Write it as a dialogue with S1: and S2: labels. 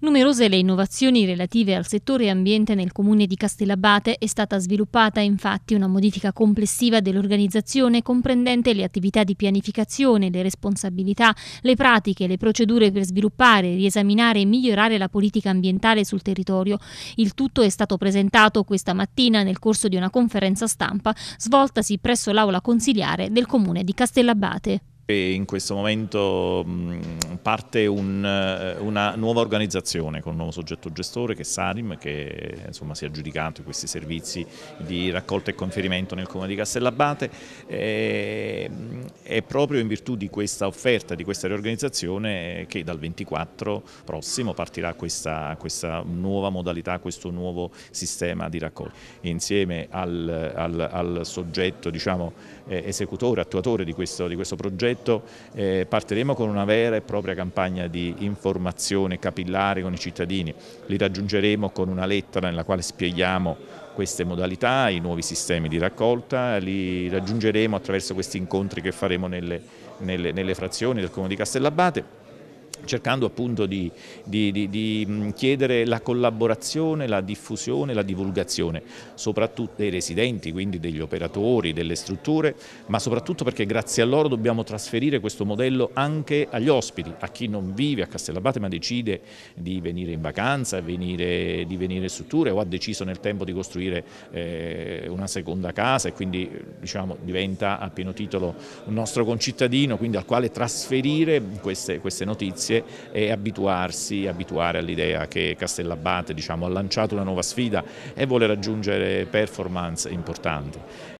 S1: Numerose le innovazioni relative al settore ambiente nel comune di Castellabate è stata sviluppata infatti una modifica complessiva dell'organizzazione comprendente le attività di pianificazione, le responsabilità, le pratiche, le procedure per sviluppare, riesaminare e migliorare la politica ambientale sul territorio. Il tutto è stato presentato questa mattina nel corso di una conferenza stampa svoltasi presso l'aula consiliare del comune di Castellabate
S2: in questo momento parte un, eh, una nuova organizzazione con un nuovo soggetto gestore che è Sarim, che insomma, si è aggiudicato questi servizi di raccolta e conferimento nel comune di Castellabate e, e proprio in virtù di questa offerta, di questa riorganizzazione che dal 24 prossimo partirà questa, questa nuova modalità, questo nuovo sistema di raccolta. Insieme al, al, al soggetto diciamo, eh, esecutore, attuatore di questo, di questo progetto progetto eh, partiremo con una vera e propria campagna di informazione capillare con i cittadini, li raggiungeremo con una lettera nella quale spieghiamo queste modalità, i nuovi sistemi di raccolta, li raggiungeremo attraverso questi incontri che faremo nelle, nelle, nelle frazioni del Comune di Castellabate cercando appunto di, di, di, di, mm, chiedere la collaborazione, la diffusione, la divulgazione, soprattutto dei residenti, quindi degli operatori, delle strutture, ma soprattutto perché grazie a loro dobbiamo trasferire questo modello anche agli ospiti, a chi non vive a Castellabate ma decide di venire in vacanza, venire, di venire in strutture o ha deciso nel tempo di costruire eh, una seconda casa e quindi diciamo, diventa a pieno titolo un nostro concittadino, quindi al quale trasferire queste, queste notizie notizie e abituarsi, abituare all'idea che Castellabate diciamo, ha lanciato una nuova sfida e vuole raggiungere performance importanti.